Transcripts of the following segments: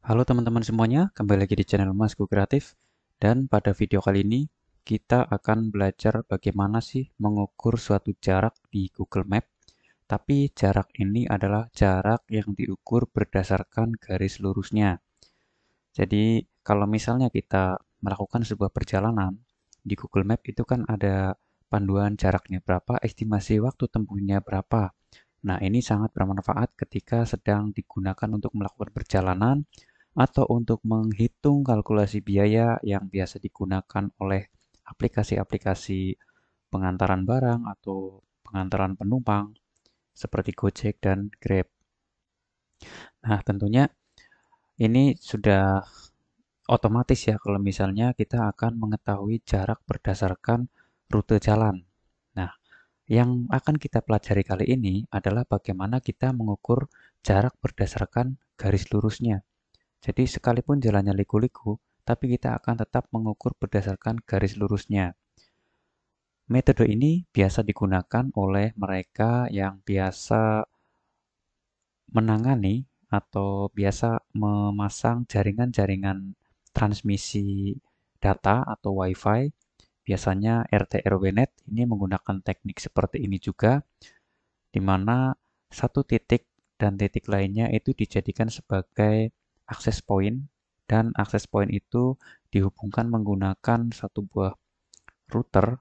Halo teman-teman semuanya, kembali lagi di channel Masku Kreatif dan pada video kali ini kita akan belajar bagaimana sih mengukur suatu jarak di Google Map tapi jarak ini adalah jarak yang diukur berdasarkan garis lurusnya jadi kalau misalnya kita melakukan sebuah perjalanan di Google Map itu kan ada panduan jaraknya berapa, estimasi waktu tempuhnya berapa Nah, ini sangat bermanfaat ketika sedang digunakan untuk melakukan perjalanan atau untuk menghitung kalkulasi biaya yang biasa digunakan oleh aplikasi-aplikasi pengantaran barang atau pengantaran penumpang seperti Gojek dan Grab. Nah, tentunya ini sudah otomatis ya kalau misalnya kita akan mengetahui jarak berdasarkan rute jalan. Nah, yang akan kita pelajari kali ini adalah bagaimana kita mengukur jarak berdasarkan garis lurusnya jadi sekalipun jalannya liku-liku, tapi kita akan tetap mengukur berdasarkan garis lurusnya. Metode ini biasa digunakan oleh mereka yang biasa menangani atau biasa memasang jaringan-jaringan transmisi data atau WiFi. Biasanya RT RWNet ini menggunakan teknik seperti ini juga, di mana satu titik dan titik lainnya itu dijadikan sebagai akses point dan akses point itu dihubungkan menggunakan satu buah router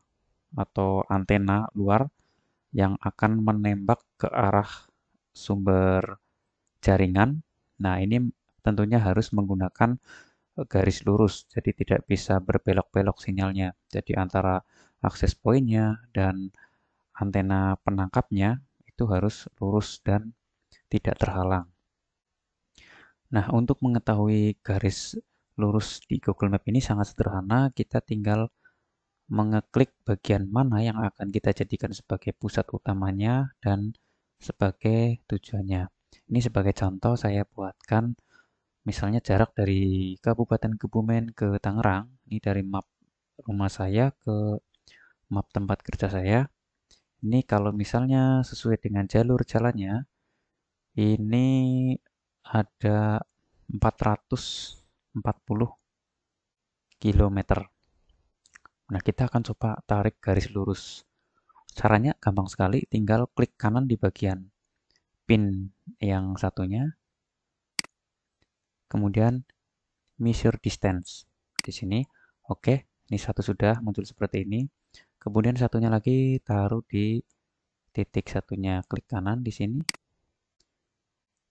atau antena luar yang akan menembak ke arah sumber jaringan. Nah, ini tentunya harus menggunakan eh, garis lurus, jadi tidak bisa berbelok-belok sinyalnya. Jadi antara akses poinnya dan antena penangkapnya itu harus lurus dan tidak terhalang. Nah, untuk mengetahui garis lurus di Google Map ini sangat sederhana, kita tinggal mengeklik bagian mana yang akan kita jadikan sebagai pusat utamanya dan sebagai tujuannya. Ini sebagai contoh saya buatkan misalnya jarak dari Kabupaten Kebumen ke Tangerang, ini dari map rumah saya ke map tempat kerja saya. Ini kalau misalnya sesuai dengan jalur jalannya, ini ada 440 km. Nah, kita akan coba tarik garis lurus. Caranya gampang sekali, tinggal klik kanan di bagian pin yang satunya. Kemudian measure distance di sini. Oke, ini satu sudah muncul seperti ini. Kemudian satunya lagi taruh di titik satunya, klik kanan di sini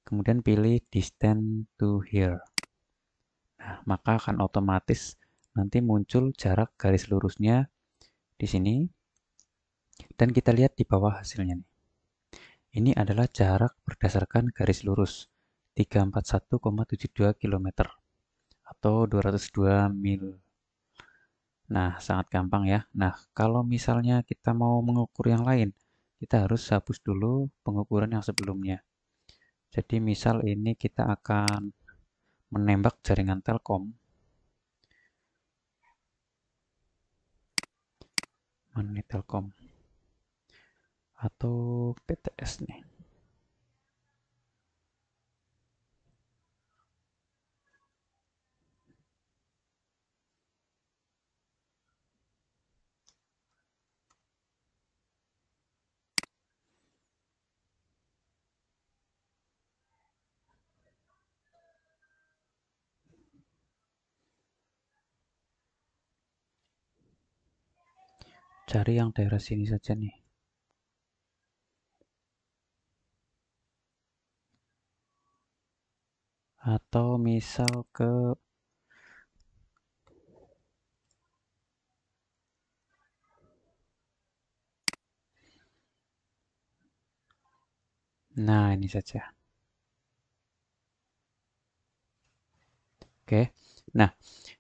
kemudian pilih distance to here. Nah, maka akan otomatis nanti muncul jarak garis lurusnya di sini. Dan kita lihat di bawah hasilnya. Ini adalah jarak berdasarkan garis lurus 341,72 km atau 202 mil. Nah, sangat gampang ya. Nah, kalau misalnya kita mau mengukur yang lain, kita harus hapus dulu pengukuran yang sebelumnya. Jadi misal ini kita akan menembak jaringan Telkom. Mana Telkom? Atau PTS nih. cari yang daerah sini saja nih atau misal ke nah ini saja oke nah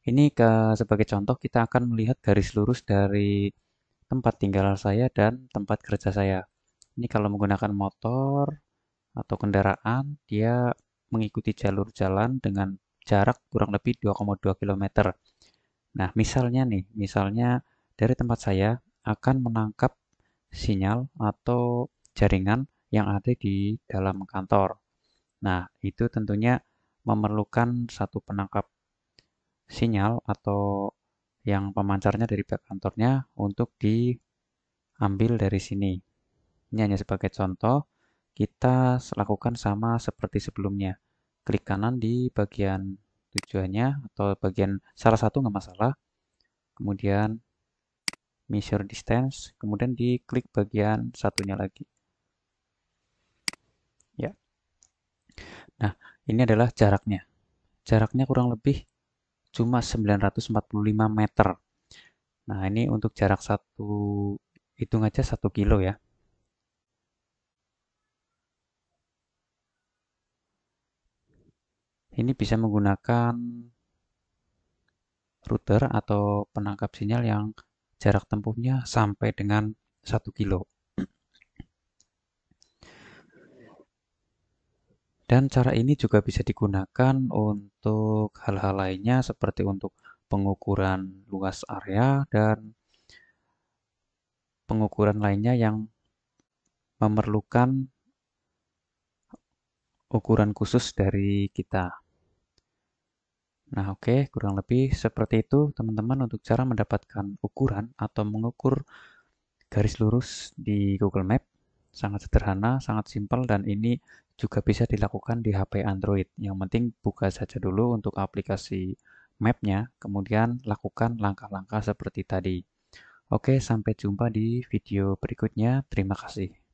ini ke, sebagai contoh kita akan melihat garis lurus dari tempat tinggal saya dan tempat kerja saya. Ini kalau menggunakan motor atau kendaraan, dia mengikuti jalur jalan dengan jarak kurang lebih 2,2 km. Nah, misalnya nih, misalnya dari tempat saya akan menangkap sinyal atau jaringan yang ada di dalam kantor. Nah, itu tentunya memerlukan satu penangkap sinyal atau yang pemancarnya dari pihak kantornya untuk diambil dari sini. Ini hanya sebagai contoh, kita lakukan sama seperti sebelumnya. Klik kanan di bagian tujuannya atau bagian salah satu nggak masalah. Kemudian measure distance, kemudian di klik bagian satunya lagi. Ya. Nah, ini adalah jaraknya. Jaraknya kurang lebih cuma 945 meter. Nah, ini untuk jarak satu hitung aja satu kilo ya. Ini bisa menggunakan router atau penangkap sinyal yang jarak tempuhnya sampai dengan satu kilo. Dan cara ini juga bisa digunakan untuk hal-hal lainnya seperti untuk pengukuran luas area dan pengukuran lainnya yang memerlukan ukuran khusus dari kita. Nah, oke, okay, kurang lebih seperti itu, teman-teman, untuk cara mendapatkan ukuran atau mengukur garis lurus di Google Maps. Sangat sederhana, sangat simpel, dan ini juga bisa dilakukan di HP Android. Yang penting buka saja dulu untuk aplikasi mapnya, kemudian lakukan langkah-langkah seperti tadi. Oke, sampai jumpa di video berikutnya. Terima kasih.